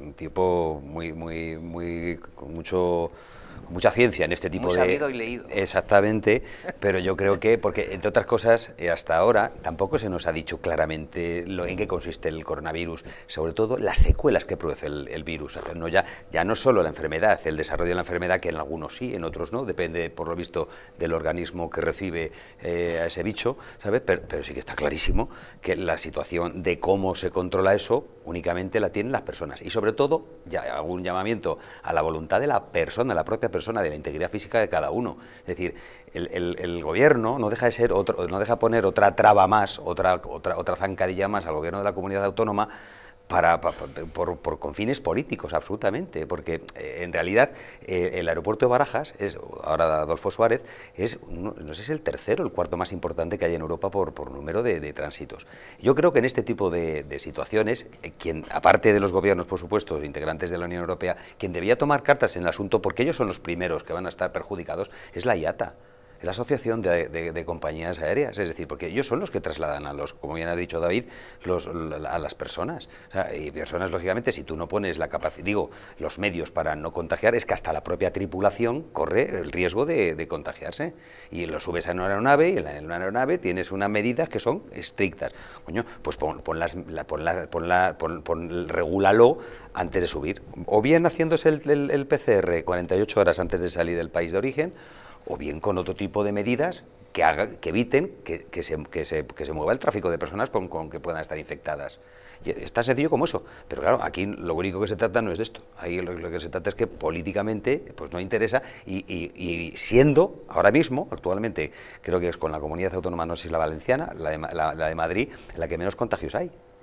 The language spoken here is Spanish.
Un tipo muy, muy, muy, con mucho mucha ciencia en este tipo de... Exactamente, pero yo creo que, porque entre otras cosas, eh, hasta ahora tampoco se nos ha dicho claramente en qué consiste el coronavirus, sobre todo las secuelas que produce el, virus. ya, ya no solo la enfermedad, el desarrollo de la enfermedad, que en algunos sí, en otros no, depende, por lo visto, del organismo que recibe eh, a ese bicho, ¿sabes? Pero, sí que está clarísimo que la situación de cómo se controla eso únicamente la tienen las personas. Y sobre todo, ya, algún llamamiento a la voluntad de la persona, la propia persona, de la integridad física de cada uno. Es decir, el, gobierno no deja de ser otro, no deja poner otra traba más, otra, otra, otra zancadilla más al gobierno de la comunidad autónoma para, por, por, políticos, absolutamente, porque eh, en realidad eh, el aeropuerto de Barajas, es, ahora Adolfo Suárez, es, no, sé es el tercero, el cuarto más importante que hay en Europa por, número de, tránsitos. Yo creo que en este tipo de, situaciones, eh, quien, aparte de los gobiernos, por supuesto, integrantes de la Unión Europea, quien debía tomar cartas en el asunto, porque ellos son los primeros que van a estar perjudicados, es la IATA la Asociación de, Compañías Aéreas, es decir, porque ellos son los que trasladan a los, como bien ha dicho David, a las personas. y personas, lógicamente, si tú no pones la capacidad, digo, los medios para no contagiar, es que hasta la propia tripulación corre el riesgo de, contagiarse. Y lo subes a una aeronave y en, una aeronave tienes unas medidas que son estrictas. Coño, pues pon, pon regúlalo antes de subir. O bien haciéndose el PCR 48 horas antes de salir del país de origen, o bien con otro tipo de medidas que, que eviten que, se, que, se, que, se, mueva el tráfico de personas con, con que puedan estar infectadas. Y es tan sencillo como eso. Pero claro, aquí lo único que se trata no es de esto. Ahí lo, que se trata es que políticamente pues no interesa y, y, siendo ahora mismo, actualmente, creo que es con la comunidad autónoma, no es la valenciana, la de, la de Madrid, la que menos contagios hay.